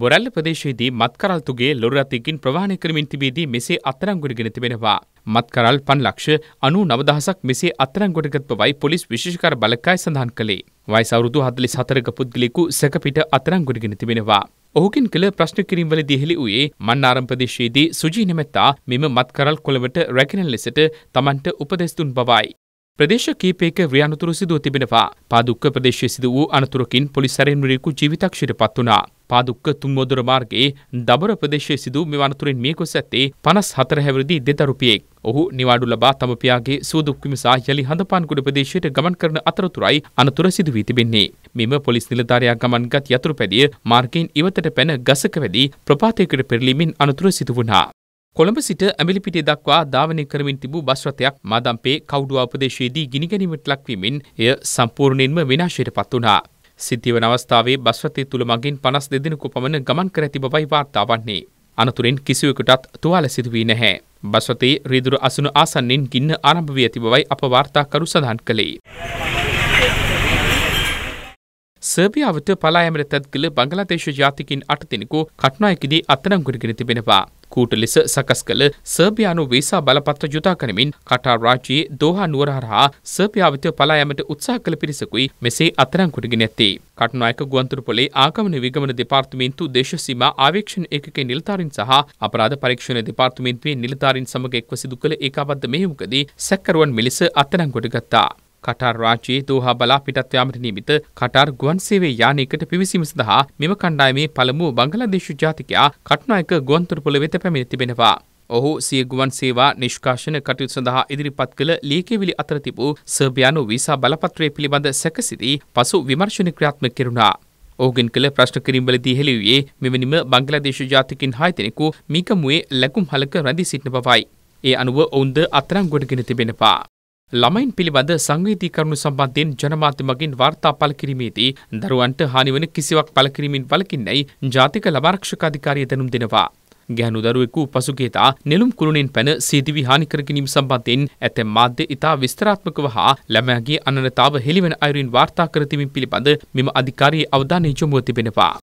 බොරල්ල ප්‍රදේශයේදී මත්කරල්තුගේ ලොරරතයකින් ප්‍රවාහණය කරමින් තිබේදී මෙසේ අත්තරංගොඩගෙන තිබෙනවා. මත්කරල් පන්ලක්ෂ අනු නවදහසක් මෙසේ අත්තරංගොඩගත් බවයි පොලිස් විශේෂකර බලකාය සඳහන් කළේ. වයිසවරුදු හදලි සතරක පුද්ගලෙකු සැකපිට අත්තරංගොඩගෙන තිබෙනවා. ඔහුකින් කළ ප්‍රශ්න කිරීම්වල දිහෙලි වූයේ මන්නාරම් ප්‍රදේශයේදී සුජී නැමැත්තා මෙම මත්කරල් කොළවට රැගෙන ලෙසට තමන්ට උපදෙස් දුන් බවයි. ප්‍රදේශ කීපයක ව්‍රියනතුරු සිදුව තිබෙනවා. පාදුක්ක ප්‍රදේශයේ සිදු වූ අනතුරකින් පොලිස් සැරෙන්වරයෙකු ජීවිතක්ෂයට පත් වුණා. පාදුක්ක තුන්වදුර මාර්ගයේ දබර ප්‍රදේශයේ සිදු මේ වනතුරින් මිය ගොස් ඇත්තේ 54 හැවිරිදි දෙදරුපියෙක්. ඔහු නිවාඩු ලබා තම පියාගේ සුවදුක් විමසා යලි හඳපාන්කුඩ ප්‍රදේශයට ගමන් කරන අතරතුරයි අනතුර සිදු වී තිබෙන්නේ. මෙම පොලිස් නිලධාරියා ගමන්ගත් යතුරුපැදිය මාර්ගයෙන් ඉවතට පැන ගසක වැදී ප්‍රපාතයකට පෙරලීමෙන් අනතුර සිදු වුණා. කොළඹ සිට ඇමිලිපිටිය දක්වා ධාවනය කරමින් තිබූ බස් රථයක් මාදම්පේ කවුඩුව ප්‍රදේශයේදී ගිනිගැනීමට ලක්වීමෙන් එය සම්පූර්ණයෙන්ම විනාශයට පත් වුණා. සිද්ධියවන අවස්ථාවේ බස්වතය තුළ මගින් පනස් දෙදෙනෙකු පමණ ගමන් කර ඇති බවයි වාර්තා වන්නේ. අනතුරෙන් කිසිවකුටත් තුවාල සිදුවී නැහැ. බස්වතේ රීදුරු අසුන ආසන්නෙන් ගින්න ආරම්භ වී ඇති බවයි අප වාර්තාකරු සඳහන් කළේ. සර්බියාවට පලායමරතැත්ගල බංගලාදේශ ජාතිකින් අටතිෙනෙකු කට්නායකිදී අත්තනම්ගුණගෙන තිබෙනවා. කූට ලෙස සකස් කළ සර්බියානු වේසා බලපත්‍ර යුතා කරමින් කටාර් රාජයේ දෝහා නුවර හරහා සර්බියාවත පලායමට උත්සාහ කළ පිරිසකුයි මෙසේ අතරං කොටගෙන ඇත්තේ. කටුනායක ගුවන්තුරපොලේ ආගමන විගමන දෙපාර්තමේන්තු දේශසීම ආවේක්ෂණ ඒකකේ නිලධාරීන් සහ අපරාධ පරීක්ෂණ දෙපාර්තමේන්තුවේ නිලධාරීන් සමග එක්ව සිදු කළ ඒකාබද්ධ මෙහෙයුමකදී සැකකරුවන් මෙලෙස අතරං කොටගත්තා. කටාර් රාජ්‍යයේ දෝහා බලා පිටත් යාමට නියමිත කටාර් ගුවන් සේවයේ යානයකට පිවිසීම සඳහා මෙම කණ්ඩායමේ පළමු බංගලාදේශු ජාතිකයා කටුනායක ගුවන්තොටුපළ වෙත පැමිණ තිබෙනවා. ඔහු සිය ගුවන් සේවා නිෂ්කාශන කටයුතු සඳහා ඉදිරිපත් කළ ලීකෙවිලි අතර තිබූ සර්බියානු වීසා බලපත්‍රය පිළිබඳ සැකසිතී පසු විමර්ශන ක්‍රියාත්මක කෙරුණා. ඕගෙන් කළ ප්‍රශ්න කිරීම්වලදී හෙළිවයේ මෙවැනිම බංගලාදේශ ජාතිකින් හයතෙනෙකු මිකමුවේ ලැකුම් හලක රැඳී සිටින බවයි. ඒ අනුව ඔවුන්ද අත්තරං ගොඩගෙන තිබෙනවා. ළමයින් පිළිබඳ සංවේදී කරුණු සම්බන්ධයෙන් ජනමාධ්‍ය මගින් වාර්තා පළ කිරීමේදී දරුවන්ට හානිවන කිසිවක් පළ කිරීමෙන් වළකින්නයි ජාතික ළමා ආරක්ෂක අධිකාරිය දැනුම් දෙනවා. ගැහණු දරුවෙකු පසුගියදා නෙළුම් කුළුණෙන් පැන සීදිවි හානි කර ගැනීම සම්බන්ධයෙන් ඇතැම් මාධ්‍ය ඉතා විස්තරාත්මකව හා ළමයාගේ අනනතාව හෙළිවන අයුරින් වාර්තා කර තිබීම පිළිබඳ මෙම අධිකාරියේ අවධානය යොමුව තිබෙනවා.